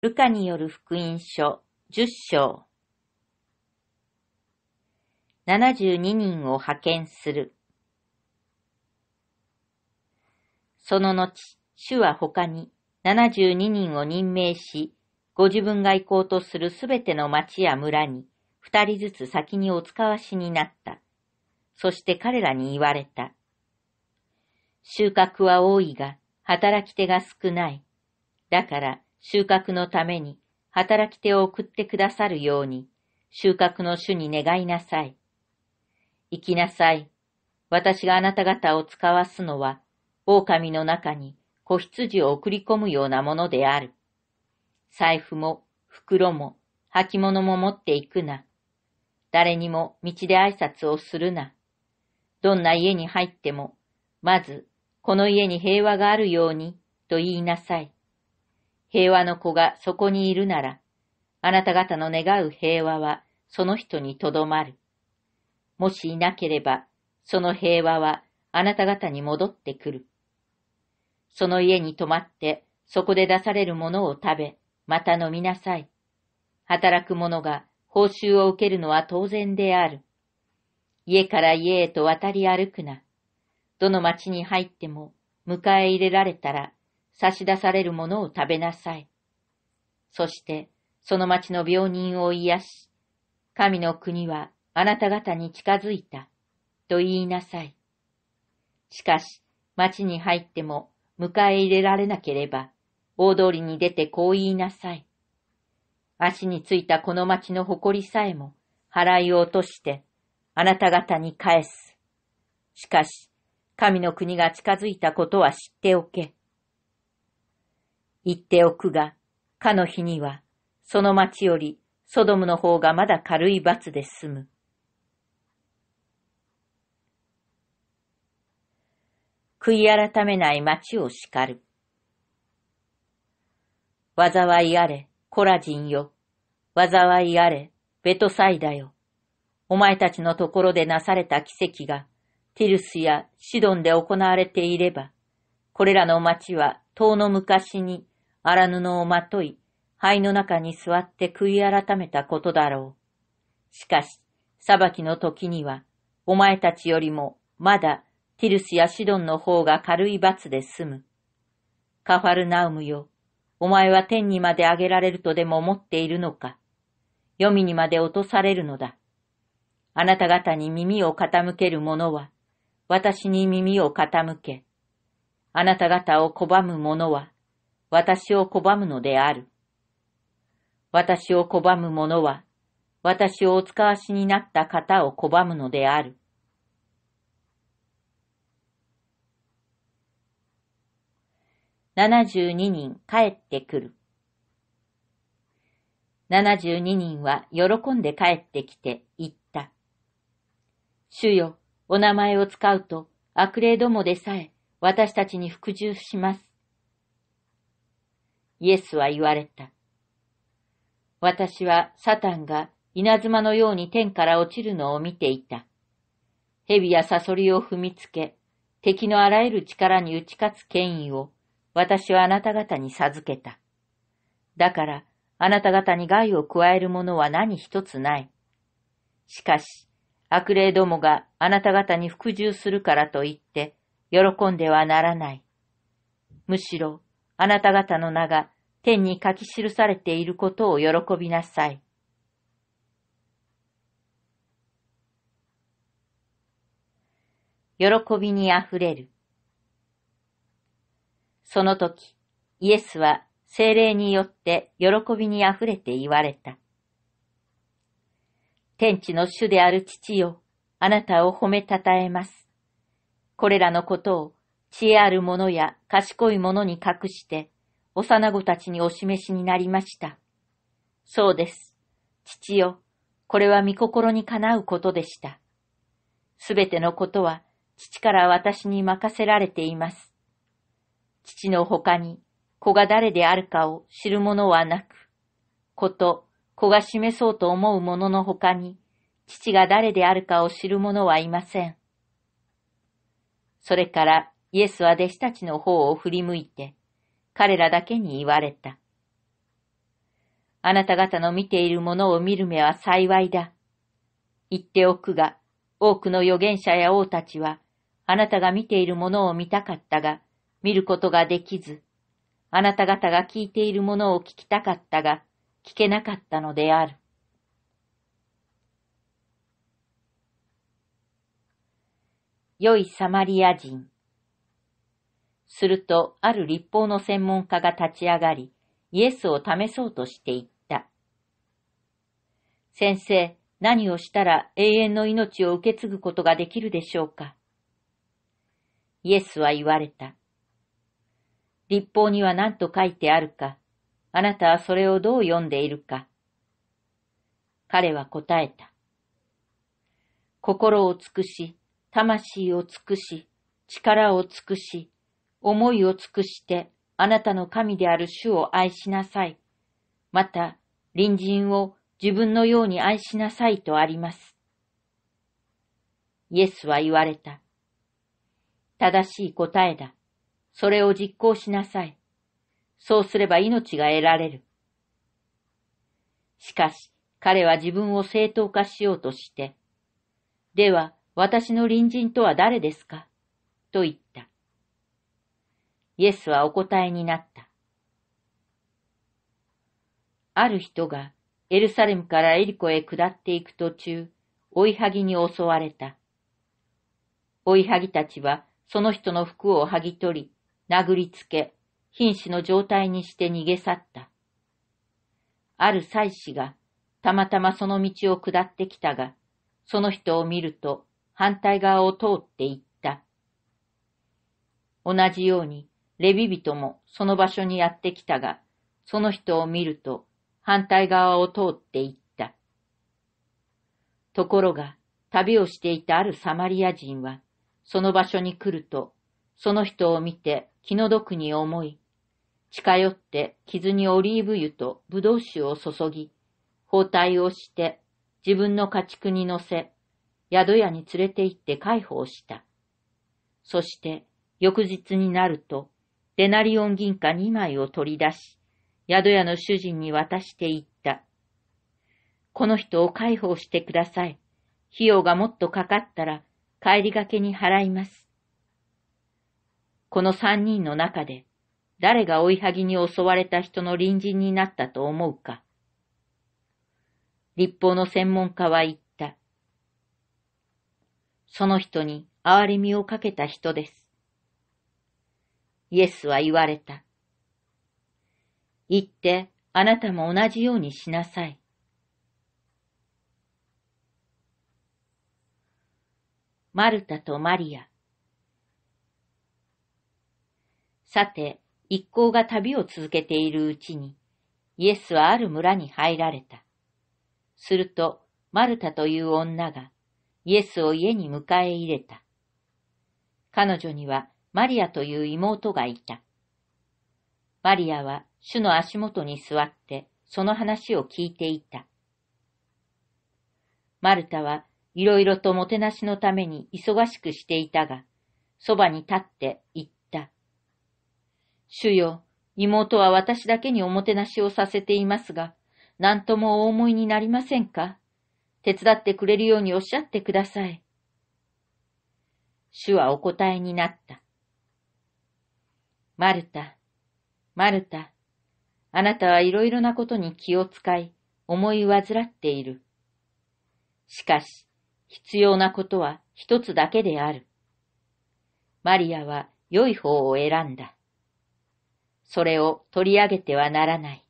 ルカによる福音書十章七十二人を派遣する。その後、主は他に七十二人を任命し、ご自分が行こうとするすべての町や村に二人ずつ先にお使わしになった。そして彼らに言われた。収穫は多いが、働き手が少ない。だから、収穫のために働き手を送ってくださるように、収穫の主に願いなさい。行きなさい。私があなた方を使わすのは、狼の中に子羊を送り込むようなものである。財布も、袋も、履物も持っていくな。誰にも道で挨拶をするな。どんな家に入っても、まず、この家に平和があるように、と言いなさい。平和の子がそこにいるなら、あなた方の願う平和はその人にとどまる。もしいなければ、その平和はあなた方に戻ってくる。その家に泊まって、そこで出されるものを食べ、また飲みなさい。働く者が報酬を受けるのは当然である。家から家へと渡り歩くな。どの町に入っても迎え入れられたら差し出されるものを食べなさい。そして、その町の病人を癒し、神の国はあなた方に近づいた、と言いなさい。しかし、町に入っても迎え入れられなければ、大通りに出てこう言いなさい。足についたこの町の誇りさえも、払いを落として、あなた方に返す。しかし、神の国が近づいたことは知っておけ。言っておくが、かの日には、その町よりソドムの方がまだ軽い罰で済む。悔い改めない町を叱る。災いあれ、コラジンよ。災いあれ、ベトサイダよ。お前たちのところでなされた奇跡が、ティルスやシドンで行われていれば、これらの町は、遠の昔に荒布をまとい、灰の中に座って悔い改めたことだろう。しかし、裁きの時には、お前たちよりも、まだ、ティルスやシドンの方が軽い罰で済む。カファルナウムよ、お前は天にまで上げられるとでも思っているのか。黄泉にまで落とされるのだ。あなた方に耳を傾ける者は、私に耳を傾け、あなた方を拒む者は、私を拒むのである。私を拒む者は、私をお使わしになった方を拒むのである。72人帰ってくる。72人は喜んで帰ってきて言った。主よ、お名前を使うと悪霊どもでさえ私たちに服従します。イエスは言われた。私はサタンが稲妻のように天から落ちるのを見ていた。蛇やサソリを踏みつけ、敵のあらゆる力に打ち勝つ権威を私はあなた方に授けた。だからあなた方に害を加えるものは何一つない。しかし、悪霊どもがあなた方に服従するからといって喜んではならない。むしろあなた方の名が天に書き記されていることを喜びなさい。喜びにあふれる。その時、イエスは精霊によって喜びにあふれて言われた。天地の主である父よ、あなたを褒めたたえます。これらのことを知恵ある者や賢い者に隠して、幼子たちにお示しになりました。そうです。父よ、これは御心にかなうことでした。すべてのことは父から私に任せられています。父の他に子が誰であるかを知る者はなく、子と子が示そうと思う者の他に、父が誰であるかを知る者はいません。それからイエスは弟子たちの方を振り向いて、彼らだけに言われた。あなた方の見ているものを見る目は幸いだ。言っておくが、多くの預言者や王たちは、あなたが見ているものを見たかったが、見ることができず、あなた方が聞いているものを聞きたかったが、聞けなかったのである。良いサマリア人。すると、ある立法の専門家が立ち上がり、イエスを試そうとしていった。先生、何をしたら永遠の命を受け継ぐことができるでしょうかイエスは言われた。立法には何と書いてあるか、あなたはそれをどう読んでいるか。彼は答えた。心を尽くし、魂を尽くし、力を尽くし、思いを尽くしてあなたの神である主を愛しなさい。また、隣人を自分のように愛しなさいとあります。イエスは言われた。正しい答えだ。それを実行しなさい。そうすれば命が得られる。しかし、彼は自分を正当化しようとして、では、私の隣人とは誰ですかと言った。イエスはお答えになった。ある人がエルサレムからエリコへ下っていく途中、追いはぎに襲われた。追いはぎたちはその人の服を剥ぎ取り、殴りつけ、瀕死の状態にして逃げ去った。ある妻子がたまたまその道を下ってきたが、その人を見ると反対側を通っていった。同じようにレビ人もその場所にやってきたが、その人を見ると反対側を通って行った。ところが、旅をしていたあるサマリア人は、その場所に来ると、その人を見て気の毒に思い、近寄って傷にオリーブ油とブドウ酒を注ぎ、包帯をして自分の家畜に乗せ、宿屋に連れて行って介抱した。そして翌日になると、デナリオン銀貨2枚を取り出し、宿屋の主人に渡していった。この人を介抱してください。費用がもっとかかったら帰りがけに払います。この三人の中で誰が追いはぎに襲われた人の隣人になったと思うか。立法の専門家は言った。その人に憐れみをかけた人です。イエスは言われた。行ってあなたも同じようにしなさい。マルタとマリア。さて、一行が旅を続けているうちに、イエスはある村に入られた。すると、マルタという女が、イエスを家に迎え入れた。彼女にはマリアという妹がいた。マリアは主の足元に座ってその話を聞いていた。マルタはいろいろともてなしのために忙しくしていたが、そばに立って言った。主よ、妹は私だけにおもてなしをさせていますが、何ともお思いになりませんか手伝ってくれるようにおっしゃってください。主はお答えになった。マルタ、マルタ、あなたはいろいろなことに気を使い、思い患っている。しかし、必要なことは一つだけである。マリアは良い方を選んだ。それを取り上げてはならない。